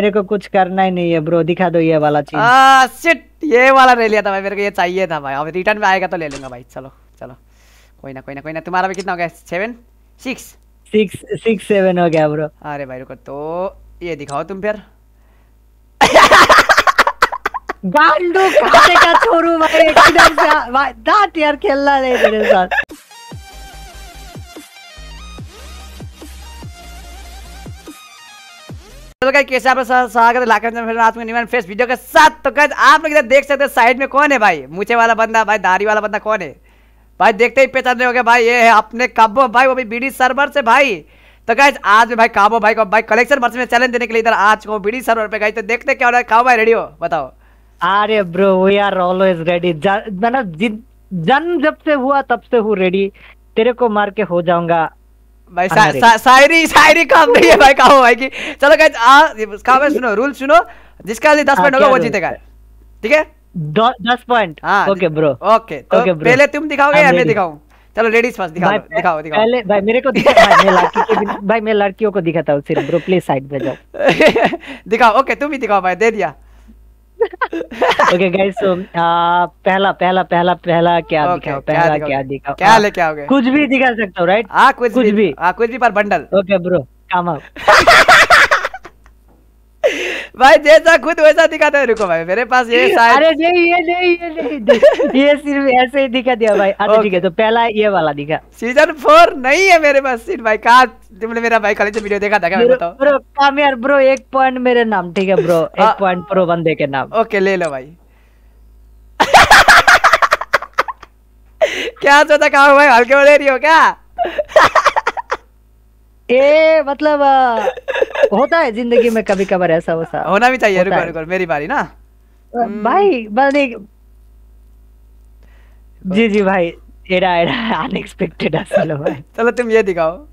मेरे को कुछ करना ही नहीं है ब्रो दिखा दो ये वाला चीज आ शिट ये वाला ले लिया था भाई मेरे को ये चाहिए था भाई अब रिटर्न में आएगा तो ले लूंगा भाई चलो चलो कोई ना कोई ना कोई ना तुम्हारा भी कितना हो गया seven six six six seven हो गया ब्रो अरे भाई रुको तो ये दिखाओ तुम फिर गांडू खाते का छोरू भाई एकदम से दांत यार खेलना नहीं तेरे साथ तो क्या कैसे आप स्वागत लाकर आज में फेस वीडियो के साथ तो क्या आप लोग इधर देख सकते हैं साइड में कौन है भाई मूछे वाला बंदा भाई दाढ़ी वाला बंदा कौन है भाई देखते ही पहचान रहे हो भाई ये है अपने काबो भाई वो भी बीडी सर्वर से भाई तो गाइज आज भाई काबो भाई को भाई कलेक्शन वर्ष में चैलेंज देने के लिए इधर आज को बीडी सर्वर पे गए तो देखते क्या हो रहा है काबो भाई रेडी हो बताओ अरे bro we are always ready मतलब जन जब से हुआ तब से हूँ रेडी तेरे को मार के हो जाऊंगा भाई सा, सा, शायरी शायरी काम नहीं है भाई कहो भाई की चलो गाइस आ काम सुनो रूल सुनो जिसका 10 पॉइंट हाँ, होगा वो जीतेगा ठीक है 10 पॉइंट हाँ ओके ब्रो ओके तो पहले तुम दिखाओगे या मैं दिखाऊं चलो लेडीज फर्स्ट दिखाओ दिखाओ दिखाओ पहले भाई मेरे को दिखा भाई मैं लड़की के भाई मैं लड़कियों को दिखाता हूं सिर्फ ब्रो प्लीज साइड पे जाओ दिखाओ ओके तुम ही दिखाओ भाई दे दिया ओके गाइस सो पहला पहला पहला पहला क्या okay, दिखाओ पहला क्या दिखाओ क्या हाँ, लेके आओगे कुछ भी दिखा सकता हूँ राइट right? हाँ, कुछ, कुछ भी, भी आ, हाँ, कुछ भी पर बंडल ओके ब्रो काम आउट भाई जैसा खुद वैसा दिखाता है रुको भाई मेरे पास ये साइड अरे नहीं ये नहीं ये नहीं ये सिर्फ ऐसे ही दिखा दिया भाई अच्छा ठीक है तो पहला ये वाला दिखा सीजन फोर नहीं है मेरे पास सीट भाई कहा तुमने मेरा भाई कॉलेज वीडियो देखा था क्या मैं बताओ ब्रो काम यार ब्रो एक पॉइंट मेरे नाम ठीक है ब्रो एक पॉइंट प्रो बंदे के नाम ओके ले लो भाई क्या सोचा कहा हल्के बोले रही हो क्या ए मतलब होता है जिंदगी में कभी कभार ऐसा वैसा होना भी चाहिए रुको रुको मेरी बारी ना हम्म। भाई बल्कि जी जी भाई एरा एरा अनएक्सपेक्टेड असलो भाई चलो तुम ये दिखाओ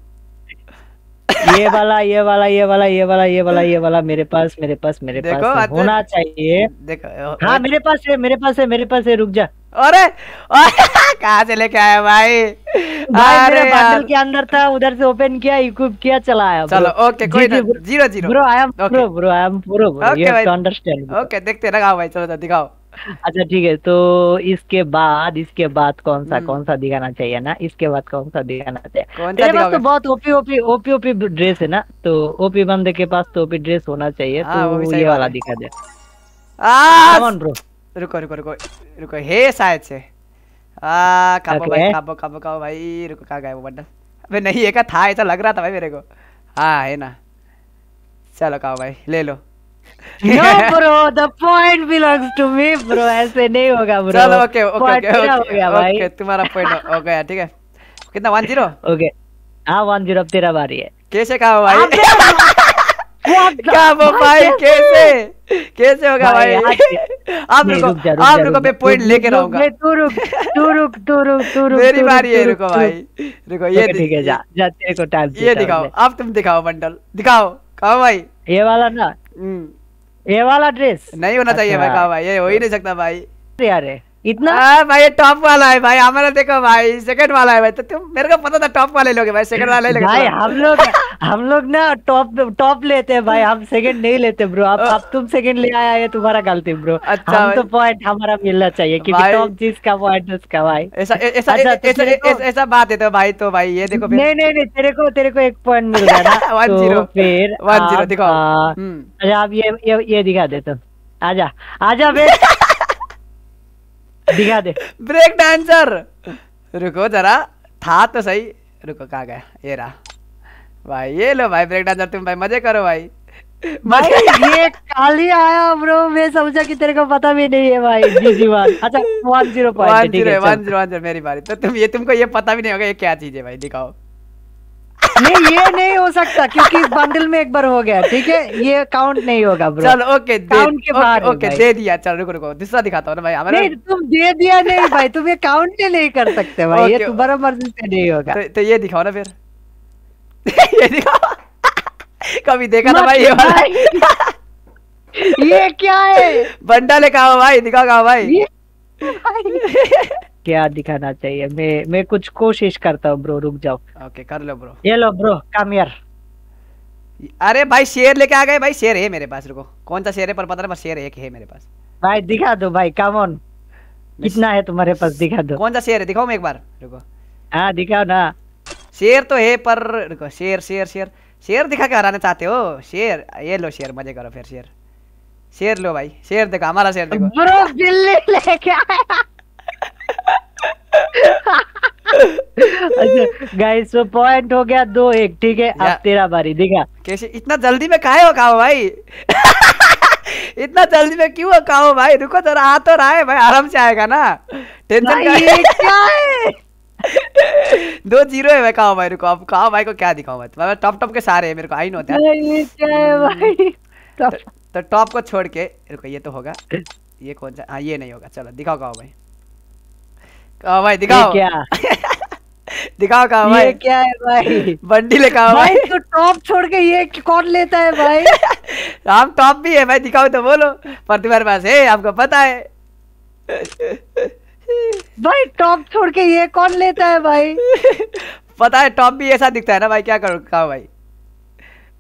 ये वाला ये वाला ये वाला ये वाला ये वाला ये वाला मेरे पास मेरे पास मेरे पास होना चाहिए देखो हाँ मेरे पास है मेरे पास है मेरे पास है रुक जा अरे कहा से लेके आया भाई, अरे बंडल के अंदर था उधर से ओपन किया इक्विप किया चला आया चलो ओके कोई नहीं zero zero bro I am pro bro I am pro okay भाई अंडरस्टैंड ओके देखते लगाओ भाई चलो दिखाओ अच्छा ठीक है तो इसके बाद इसके बाद कौन सा हम्म। कौन सा दिखाना चाहिए ना इसके बाद कौन सा दिखाना चाहिए तेरे पास तो बहुत OP OP OP OP dress है ना तो ओपी बंदे के पास तो ओपी ड्रेस होना चाहिए हाँ, तो ये वाला दिखा दे आ ब्रो रुको रुको रुको रुको हे शायद से आ काबो भाई काबो काबो काबो भाई रुको कहाँ गए वो बंडल अबे नहीं एक था ऐसा लग रहा था भाई मेरे को हाँ है ना चलो काबो भाई ले लो no bro the point belongs to me bro ऐसे नहीं होगा bro चलो ओके ओके ओके ओके तुम्हारा पॉइंट हो गया ठीक है कितना 1 0 ओके हां 1 0 अब तेरा बारी है कैसे काबो भाई क्या वो भाई कैसे कैसे होगा भाई, आप रुको आप रुको मैं पॉइंट लेके रहूंगा मैं तू रुक तू रुक तू रुक तू रुक मेरी बारी है रुको भाई रुको ये ठीक है जा जा तेरे को टाइम ये दिखाओ आप तुम दिखाओ बंडल दिखाओ कहा भाई ये वाला ना हम्म। ये वाला ड्रेस नहीं होना चाहिए अच्छा भाई कहा भाई ये हो ही नहीं सकता भाई अरे इतना आ, हाँ, भाई टॉप वाला है भाई हमारा देखो भाई सेकंड वाला है भाई तो तुम मेरे को पता था टॉप वाले लोग भाई सेकंड वाले लोग भाई हम लोग हम लोग ना टॉप टॉप लेते हैं भाई हम सेकंड नहीं लेते ब्रो आप अब तुम सेकंड ले आया है तुम्हारा गलती ब्रो अच्छा हम तो पॉइंट हमारा मिलना चाहिए क्योंकि टॉप जिसका पॉइंट उसका भाई ऐसा ऐसा अच्छा, ऐसा ऐसा बात है तो भाई तो भाई ये देखो नहीं नहीं नहीं तेरे को तेरे को एक पॉइंट मिल गया ना तो फिर 1 0 देखो अच्छा अब ये ये दिखा दे तो आजा आजा बे दिखा दे ब्रेक डांसर रुको जरा था तो सही रुको कहा गया ये रहा भाई ये लो भाई ब्रेक डांसर तुम भाई मजे करो भाई भाई ये काली आया ब्रो मैं समझा कि तेरे को पता भी नहीं है भाई जी जी बात अच्छा 105 105 मेरी बारी तो तुम ये तुमको ये पता भी नहीं होगा ये क्या चीज है भाई दिखाओ नहीं ये नहीं हो सकता क्योंकि इस बंडल में एक बार हो गया ठीक है ये काउंट नहीं होगा ब्रो चलो ओके दे, काउंट के बाहर ओके दे दिया चल रुको रुको दूसरा दिखाता हूं ना भाई नहीं तुम दे दिया नहीं भाई तुम ये काउंट ही नहीं कर सकते भाई ये तुम्हारा मर्जी से नहीं होगा तो, तो ये दिखाओ ना फिर ये दिखाओ कभी देखा था भाई ये वाला ये क्या है बंडल है कहा भाई दिखा कहा भाई क्या दिखाना चाहिए मैं मैं कुछ कोशिश करता हूँ ब्रो रुक जाओ ओके कर लो ब्रो ये लो ब्रो काम यार अरे भाई शेर लेके आ गए भाई शेर है मेरे पास रुको कौन सा शेर है पर पता नहीं पर शेर एक है मेरे पास भाई दिखा दो भाई कम ऑन कितना है तुम्हारे पास दिखा दो कौन सा शेर है दिखाओ मैं एक बार रुको हाँ दिखाओ ना शेर तो है पर रुको शेर शेर शेर शेर दिखा के हराना चाहते हो शेर ये लो शेर मजे करो फिर शेर शेर लो भाई शेर देखो हमारा शेर देखो ब्रो बिल्ली लेके आया अच्छा गाइस तो पॉइंट हो गया दो एक ठीक है अब तेरा बारी दिखा कैसे इतना जल्दी में काहे हो काओ भाई इतना जल्दी में क्यों काओ भाई रुको जरा आ तो रहा है भाई आराम से आएगा ना टेंशन का क्या है दो जीरो है मैं कहा भाई रुको अब कहा भाई को क्या दिखाऊं मत मैं टॉप टॉप के सारे हैं मेरे को आई होता क्या है हम्म। भाई तो टॉप तो को छोड़ के रुको ये तो होगा ये कौन सा हाँ ये नहीं होगा चलो दिखाओ कहा भाई कहा भाई दिखाओ क्या दिखाओ कहा भाई ये क्या है भाई बंडी ले कहा भाई तो टॉप छोड़ के ये कौन लेता है भाई आप टॉप भी है भाई दिखाओ तो बोलो पर तुम्हारे पास है आपको पता है भाई टॉप छोड़ के ये कौन लेता है भाई पता है टॉप भी ऐसा दिखता है ना भाई क्या करो कहा भाई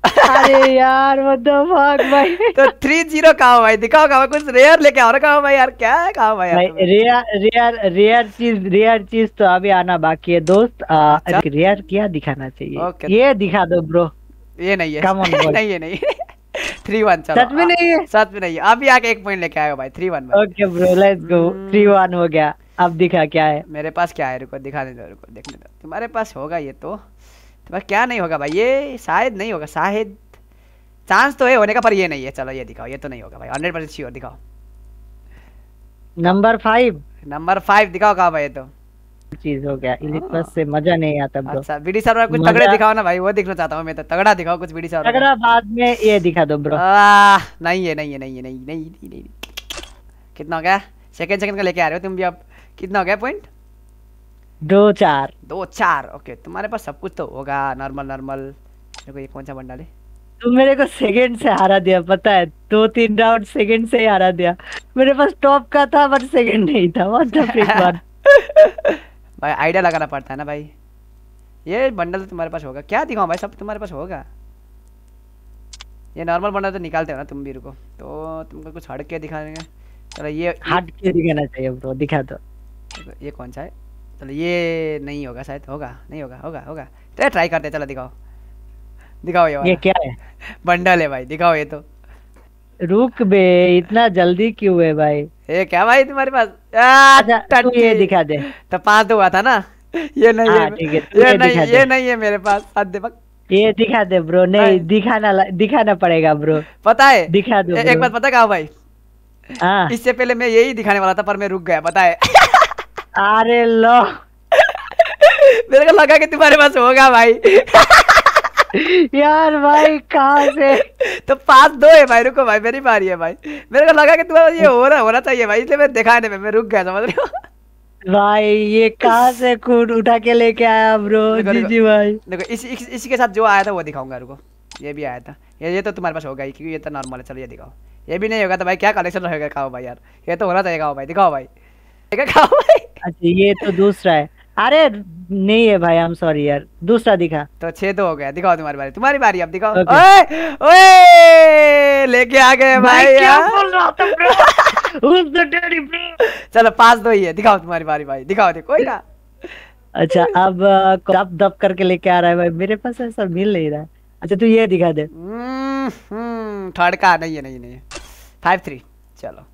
अरे यार भाई तो थ्री जीरो कहा भाई दिखाओ कहा कुछ रेयर लेके आओ कहा भाई यार क्या है कहा भाई रेयर रेयर रेयर चीज रेयर चीज तो अभी आना बाकी है दोस्त रेयर अच्छा। क्या दिखाना चाहिए ये दिखा दो ब्रो ये नहीं है नहीं है नहीं थ्री वन चलो सच में नहीं है सच में नहीं है अभी आके एक पॉइंट लेके आएगा भाई three one okay bro let's go three one हो गया अब दिखा क्या है मेरे पास क्या है रुको दिखा दे रुको देखने दो तुम्हारे पास होगा ये तो तो क्या नहीं होगा भाई ये शायद नहीं होगा शायद चांस तो है होने का पर ये नहीं है चलो ये दिखाओ ये तो नहीं होगा भाई हंड्रेड परसेंट श्योर दिखाओ नंबर फाइव नंबर फाइव दिखाओ कहा भाई तो चीज हो गया इलिपस हाँ। से मजा नहीं आता अच्छा बीडी सर्वर कुछ तगड़े दिखाओ ना भाई वो दिखना चाहता हूँ मैं तो तगड़ा दिखाओ कुछ बीडी सर्वर तगड़ा बाद में ये दिखा दो ब्रो नहीं है नहीं है नहीं है नहीं नहीं नहीं कितना हो गया सेकंड सेकंड का लेके आ रहे हो तुम भी अब कितना हो गया पॉइंट दो चार दो चार ओके तुम्हारे पास सब कुछ तो होगा नॉर्मल नॉर्मल देखो ये कौन सा बंडल है तुम मेरे को सेकंड से हरा दिया पता है दो तीन राउंड सेकंड से ही हरा दिया मेरे पास टॉप का था बट सेकंड नहीं था व्हाट द फ्रिक भाई आइडिया लगाना पड़ता है ना भाई ये बंडल तो तुम्हारे पास होगा क्या दिखाऊं भाई सब तुम्हारे पास होगा ये नॉर्मल बंडल तो निकालते हो ना तुम भी रुको तो तुमको कुछ हटके के दिखा देंगे चलो ये हटके दिखाना चाहिए ब्रो दिखा दो ये कौन सा है चलो ये नहीं होगा शायद होगा नहीं होगा होगा होगा चलो ट्राई करते चलो दिखाओ दिखाओ ये ये क्या है बंडल है भाई दिखाओ ये तो रुक बे इतना जल्दी क्यों है भाई ये क्या भाई तुम्हारे पास अच्छा तू ये दिखा दे तो पास हुआ था ना ये नहीं आ, हाँ, है ये, ये नहीं ये नहीं है मेरे पास अध्यापक ये दिखा दे ब्रो नहीं दिखाना दिखाना पड़ेगा ब्रो पता है दिखा दो एक बात पता कहा भाई हाँ। इससे पहले मैं यही दिखाने वाला था पर मैं रुक गया पता है अरे लो मेरे को लगा कि तुम्हारे पास होगा भाई यार भाई कहा से तो पास दो है भाई रुको भाई मेरी बारी है भाई मेरे को लगा कि तुम्हारा ये हो रहा होना चाहिए भाई इसलिए मैं दिखाने में मैं रुक गया समझ रहे हो भाई ये कहा से कूट उठा के लेके आया ब्रो जी जी भाई देखो इसी इस, इसी के साथ जो आया था वो दिखाऊंगा रुको ये भी आया था ये ये तो तुम्हारे पास होगा ही क्योंकि ये तो नॉर्मल है चलो ये दिखाओ ये भी नहीं होगा तो भाई क्या कलेक्शन रहेगा खाओ भाई यार ये तो होना चाहिए कहो भाई दिखाओ भाई खाओ भाई अच्छा ये तो दूसरा है अरे नहीं है भाई आई एम सॉरी यार दूसरा दिखा तो छे दो हो गया दिखाओ तुम्हारी बारी तुम्हारी बारी अब दिखाओ ओए ओए लेके आ गए भाई, क्या बोल रहा था ब्रो द डैडी ब्रो चलो पास दो ही है दिखाओ तुम्हारी बारी भाई दिखाओ दे कोई ना अच्छा अब दब दब करके लेके आ रहा है भाई मेरे पास ऐसा मिल नहीं रहा है अच्छा तू ये दिखा दे हम्म थर्ड हम्म, का नहीं है नहीं नहीं फाइव थ्री चलो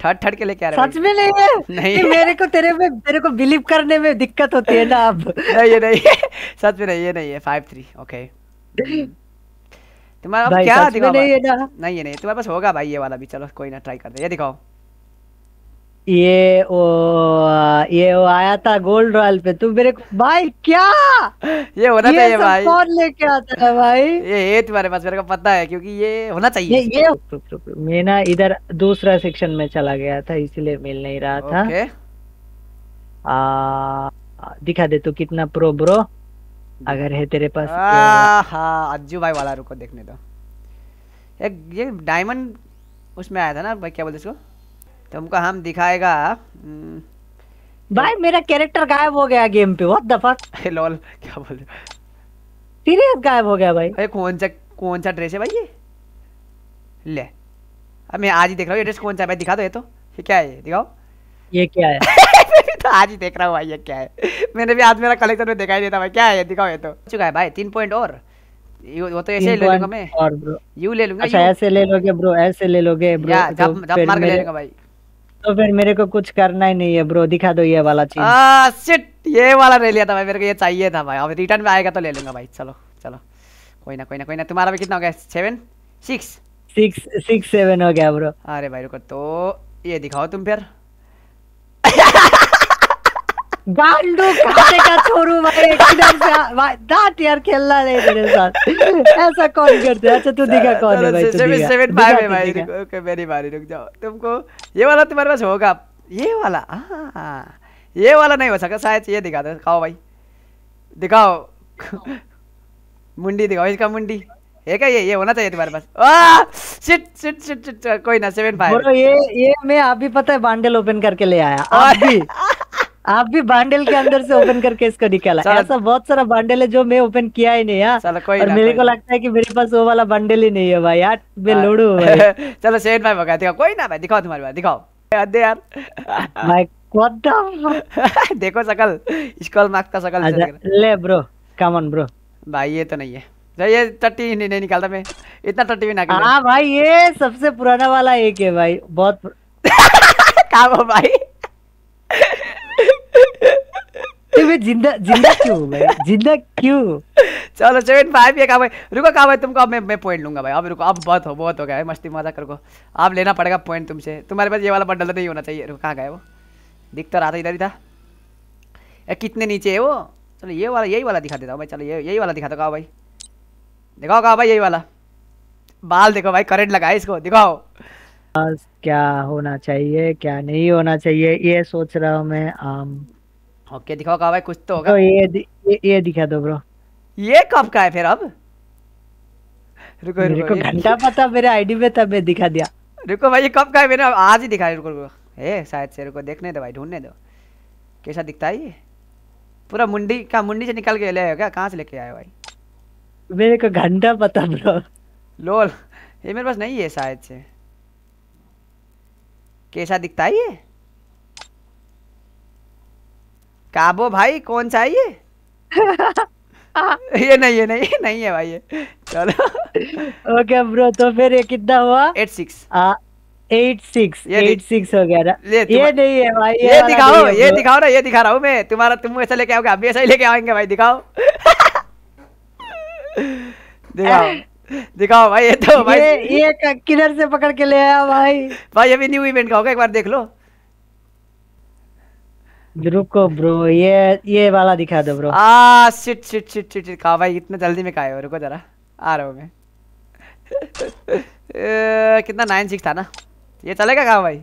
ठट ठट के लेके आ रहे सच में नहीं है नहीं मेरे को तेरे में मेरे को बिलीव करने में दिक्कत होती है ना अब नहीं ये नहीं सच में नहीं ये नहीं है फाइव थ्री ओके तुम्हारा क्या दिखाओ नहीं है ना नहीं ये नहीं तुम्हारे पास होगा भाई ये वाला भी चलो कोई ना ट्राई कर दे ये दिखाओ ये ओ ये वो आया था गोल्ड रॉयल पे तू मेरे भाई क्या ये होना ये चाहिए भाई कौन लेके आता है भाई ये ये तुम्हारे पास मेरे को पता है क्योंकि ये होना चाहिए ये, ये... मैं ना इधर दूसरा सेक्शन में चला गया था इसीलिए मिल नहीं रहा था ओके आ, दिखा दे तू कितना प्रो ब्रो अगर है तेरे पास अज्जू भाई वाला रुको देखने दो एक ये डायमंड उसमें आया था ना भाई क्या बोलते इसको तुमको हम दिखाएगा हम्म। भाई मेरा कैरेक्टर गायब हो गया गेम पे व्हाट द फक लॉल क्या बोल रहे सीरियस गायब हो गया भाई अरे कौन सा कौन सा ड्रेस है भाई ये ले अब मैं आज ही देख रहा हूँ ये ड्रेस कौन सा भाई दिखा दो ये तो ये क्या है दिखाओ ये क्या है तो आज ही देख रहा हूँ भाई ये क्या है मैंने भी आज मेरा कलेक्शन में दिखाई देता भाई क्या है दिखाओ ये तो चुका है भाई तीन पॉइंट और वो तो ऐसे ही ले लूंगा मैं यू ले लूंगा अच्छा ऐसे ले लोगे ब्रो ऐसे ले लोगे ब्रो तो जब जब मार के ले लूंगा भाई तो फिर मेरे को कुछ करना ही नहीं है ब्रो दिखा दो ये वाला चीज आ शिट ये वाला ले लिया था भाई मेरे को ये चाहिए था भाई अब रिटर्न में आएगा तो ले लूंगा भाई चलो चलो कोई ना कोई ना कोई ना तुम्हारा भी कितना हो गया 7 6 6 6 7 हो गया ब्रो अरे भाई रुको तो ये दिखाओ तुम फिर गांडू खाने का छोरू भाई किधर से दांत यार खेलना नहीं तेरे साथ ऐसा कौन करते अच्छा तू दिखा कौन है भाई सेवन सेवन बाय में भाई ओके मेरी बारी रुक जाओ तुमको ये वाला तुम्हारे पास होगा ये वाला हाँ ये वाला नहीं हो सका शायद ये दिखा दे खाओ भाई दिखाओ मुंडी दिखाओ इसका मुंडी ये क्या ये ये होना चाहिए तुम्हारे पास शिट शिट शिट शिट कोई ना सेवन फाइव ये ये मैं आप भी पता है बांडल ओपन करके ले आया आप भी आप भी बांडल के अंदर से ओपन करके इसको निकाला ऐसा बहुत सारा बांडल है जो मैं ओपन किया ही नहीं यार हाँ। और मेरे को लगता है कि मेरे पास वो वाला बांडल ही नहीं है भाई यार मैं हाँ। लोडू भाई चलो सेठ भाई बगा दिखाओ कोई ना भाई दिखाओ तुम्हारे भाई दिखाओ अरे यार भाई व्हाट द देखो शकल स्कॉल मार्क का शकल अच्छा, ले ब्रो कम ऑन ब्रो भाई ये तो नहीं है ये टट्टी नहीं, नहीं निकालता मैं इतना टट्टी भी ना हाँ भाई ये सबसे पुराना वाला एक है भाई बहुत काम हो भाई जिंदा जिंदा क्यों भाई जिंदा क्यों चलो सेवन फाइव ये रुको तुमको अब मैं मैं पॉइंट लूंगा भाई अब रुको अब बहुत हो बहुत हो गया मस्ती मजा करो लेना पड़ेगा पॉइंट तुमसे तुम्हारे पास ये वाला बंडल तो नहीं होना चाहिए रुको कहाँ गए वो दिख तो रहा था इधर ही था कितने नीचे है वो चलो ये वाला यही वाला दिखा देता हूँ भाई चलो ये यही वाला दिखा दो कहा भाई दिखाओ कहा भाई यही वाला बाल देखो भाई करंट लगा इसको दिखाओ क्या होना चाहिए क्या नहीं होना चाहिए ये सोच रहा हूँ मैं आम ओके दिखाओ का भाई कुछ तो होगा तो ये ये, ये दिखा दो ब्रो ये कब का है फिर अब रुको मेरे रुको घंटा पता मेरे आईडी पे तब मैं दिखा दिया रुको भाई ये कब का है मैंने आज ही दिखा रुको रुको ए शायद से रुको देखने दो भाई ढूंढने दो कैसा दिखता है ये पूरा मुंडी का मुंडी से निकल के ले आए क्या कहाँ से लेके आए भाई मेरे को घंटा पता ब्रो लोल ये मेरे पास नहीं है शायद से कैसा दिखता है ये काबो भाई कौन सा ये ये नहीं ये नहीं नहीं है भाई ये चलो ओके ब्रो तो फिर ये कितना हुआ eight six eight six eight six हो गया ना ये, ये नहीं है भाई ये, ये दिखाओ ये दिखाओ ना ये दिखा रहा हूँ मैं तुम्हारा तुम ऐसा लेके आओगे ऐसा ही लेके आएंगे भाई दिखाओ दिखाओ दिखाओ भाई ये तो भाई ये, ये किधर से पकड़ के ले आया भाई भाई अभी न्यू इवेंट का होगा एक बार देख लो रुको ब्रो ये ये वाला दिखा दो bro ah shit shit shit shit shit कहा भाई इतने जल्दी में कहा हो रुको जरा आ रहा हूँ मैं कितना नाइन सिक्स था ना ये चलेगा कहा भाई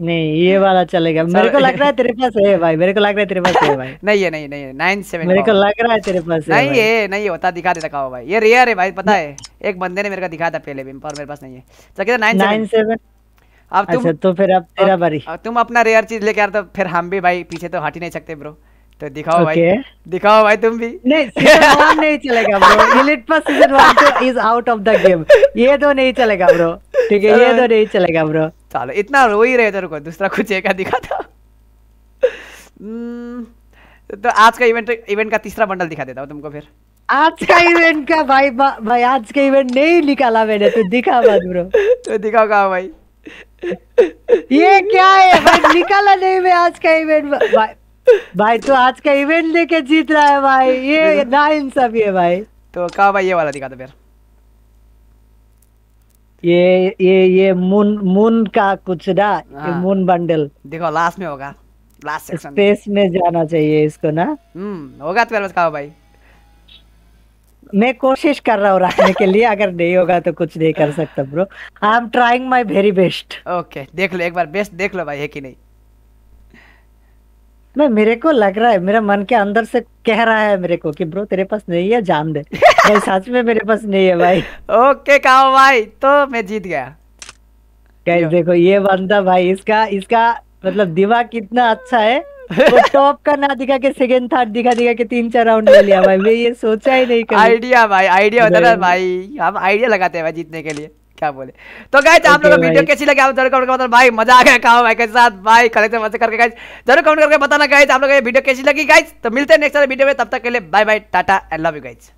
नहीं ये वाला चलेगा मेरे को लग रहा है तेरे पास है भाई मेरे को लग रहा है तेरे पास है भाई नहीं है नहीं नहीं नाइन सेवन मेरे को लग रहा है तेरे पास है नहीं है नहीं होता दिखा देता कहा भाई ये रेयर है भाई पता है एक बंदे ने मेरे को दिखा था पहले भी पर मेरे पास नहीं है तो नाइन सेवन अब तुम अच्छा, तो फिर अब तेरा बारी तुम अपना रेयर चीज लेके आ तो फिर हम भी भाई पीछे तो हट ही नहीं सकते ब्रो तो दिखाओ okay. भाई दिखाओ भाई तुम भी नहीं नहीं चलेगा ब्रो एलिट पास सीजन 1 तो is out of the game ये तो नहीं चलेगा ब्रो ठीक है ये तो नहीं चलेगा ब्रो चलो इतना रो ही रहे तेरे को दूसरा कुछ एक दिखा दो hmm, तो आज का इवेंट इवेंट का तीसरा बंडल दिखा देता हूं तुमको फिर आज का इवेंट का भाई भाई आज का इवेंट नहीं निकाला मैंने तो दिखा बाद ब्रो तो दिखाओ का भाई ये क्या है भाई निकाला नहीं मैं आज का इवेंट भाई भाई तो आज का इवेंट लेके जीत रहा है भाई ये ना इंसाफी ये भाई तो कहा भाई ये वाला दिखा दो फिर ये ये ये मून मून का कुछ ना मून बंडल हाँ। देखो लास्ट में होगा लास्ट सेक्शन स्पेस में जाना चाहिए इसको ना हम्म होगा तो फिर कहा भाई मैं कोशिश कर रहा हूँ रखने के लिए अगर नहीं होगा तो कुछ नहीं कर सकता bro I am trying my very best okay देख लो एक बार बेस्ट देख लो भाई है कि नहीं मैं मेरे को लग रहा है मेरा मन के अंदर से कह रहा है मेरे को कि ब्रो तेरे पास नहीं है जान दे भाई सच में मेरे पास नहीं है भाई ओके okay, कहो भाई तो मैं जीत गया देखो ये बंदा भाई इसका इसका मतलब दिमाग कितना अच्छा है टॉप का ना दिखा के सेकंड थर्ड दिखा दिखा के तीन चार राउंड ले लिया भाई मैं ये सोचा ही नहीं आइडिया भाई आइडिया होता ना भाई हम आइडिया लगाते हैं भाई जीतने के लिए क्या बोले तो गाइस okay, आप लोगों को वीडियो कैसी लगी आप जरूर कमेंट करके भाई मजा आ गया काम भाई के साथ भाई कलेक्टर मजे करके गाइस जरूर कमेंट करके बताना गाइस आप लोगों को वीडियो कैसी लगी गाइस तो मिलते हैं नेक्स्ट वाले वीडियो में तब तक के लिए bye bye tata I love you guys